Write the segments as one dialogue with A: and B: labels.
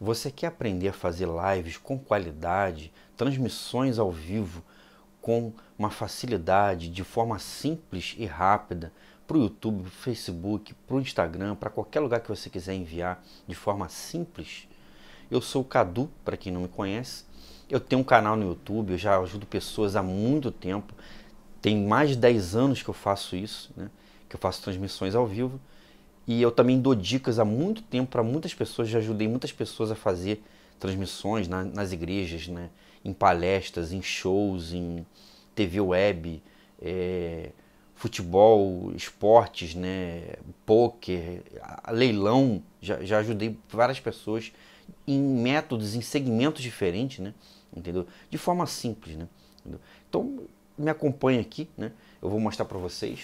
A: Você quer aprender a fazer lives com qualidade, transmissões ao vivo com uma facilidade, de forma simples e rápida, para o YouTube, para o Facebook, para o Instagram, para qualquer lugar que você quiser enviar de forma simples? Eu sou o Cadu, para quem não me conhece. Eu tenho um canal no YouTube, eu já ajudo pessoas há muito tempo. Tem mais de 10 anos que eu faço isso, né? que eu faço transmissões ao vivo. E eu também dou dicas há muito tempo para muitas pessoas, já ajudei muitas pessoas a fazer transmissões na, nas igrejas, né? em palestras, em shows, em TV web, é, futebol, esportes, né? poker, leilão. Já, já ajudei várias pessoas em métodos, em segmentos diferentes, né? entendeu? De forma simples, né? Então me acompanha aqui, né? Eu vou mostrar para vocês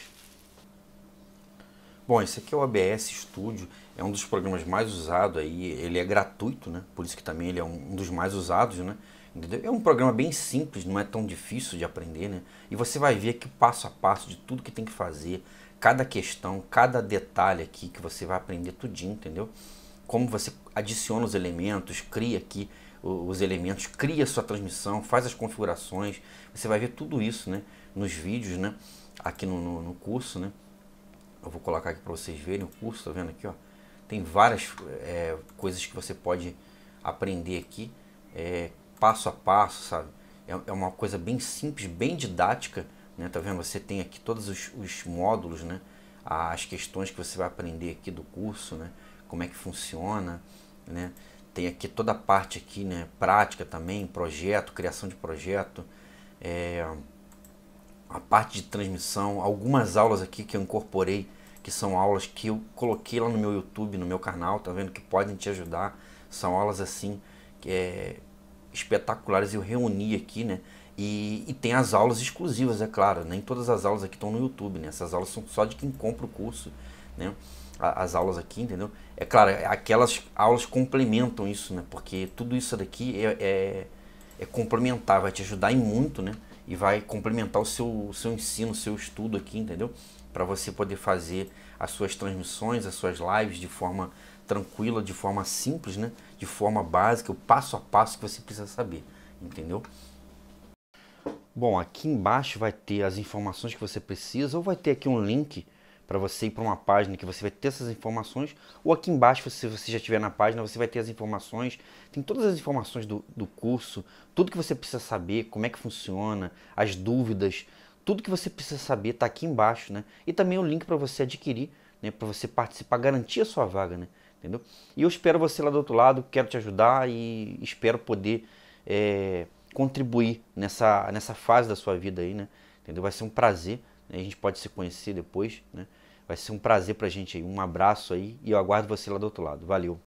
A: Bom, esse aqui é o ABS Studio, é um dos programas mais usados aí, ele é gratuito, né? Por isso que também ele é um dos mais usados, né? Entendeu? É um programa bem simples, não é tão difícil de aprender, né? E você vai ver aqui passo a passo de tudo que tem que fazer, cada questão, cada detalhe aqui que você vai aprender tudinho, entendeu? Como você adiciona os elementos, cria aqui os elementos, cria sua transmissão, faz as configurações, você vai ver tudo isso, né? Nos vídeos, né? Aqui no, no, no curso, né? eu vou colocar aqui para vocês verem o curso, tá vendo aqui, ó. Tem várias é, coisas que você pode aprender aqui, é, passo a passo, sabe? É, é, uma coisa bem simples, bem didática, né? Tá vendo? Você tem aqui todos os, os módulos, né? As questões que você vai aprender aqui do curso, né? Como é que funciona, né? Tem aqui toda a parte aqui, né? Prática também, projeto, criação de projeto, é a parte de transmissão, algumas aulas aqui que eu incorporei, que são aulas que eu coloquei lá no meu YouTube, no meu canal, tá vendo? Que podem te ajudar. São aulas assim, que é, espetaculares, eu reuni aqui, né? E, e, tem as aulas exclusivas, é claro. Nem todas as aulas aqui estão no YouTube, né? Essas aulas são só de quem compra o curso, né? As aulas aqui, entendeu? É claro, é, aquelas aulas complementam isso, né? Porque tudo isso daqui é, é, é complementar, vai te ajudar e muito, né? e vai complementar o seu, seu ensino, o seu estudo aqui, entendeu? Para você poder fazer as suas transmissões, as suas lives de forma tranquila, de forma simples, né? De forma básica, o passo a passo que você precisa saber, entendeu? Bom, aqui embaixo vai ter as informações que você precisa ou vai ter aqui um link para você ir para uma página que você vai ter essas informações, ou aqui embaixo, se você já estiver na página, você vai ter as informações, tem todas as informações do, do curso, tudo que você precisa saber, como é que funciona, as dúvidas, tudo que você precisa saber está aqui embaixo, né? E também o link para você adquirir, né? para você participar, garantir a sua vaga, né? Entendeu? E eu espero você lá do outro lado, quero te ajudar e espero poder é, contribuir nessa, nessa fase da sua vida aí, né? Entendeu? Vai ser um prazer né, a gente pode se conhecer depois, né? Vai ser um prazer pra gente aí. Um abraço aí e eu aguardo você lá do outro lado. Valeu!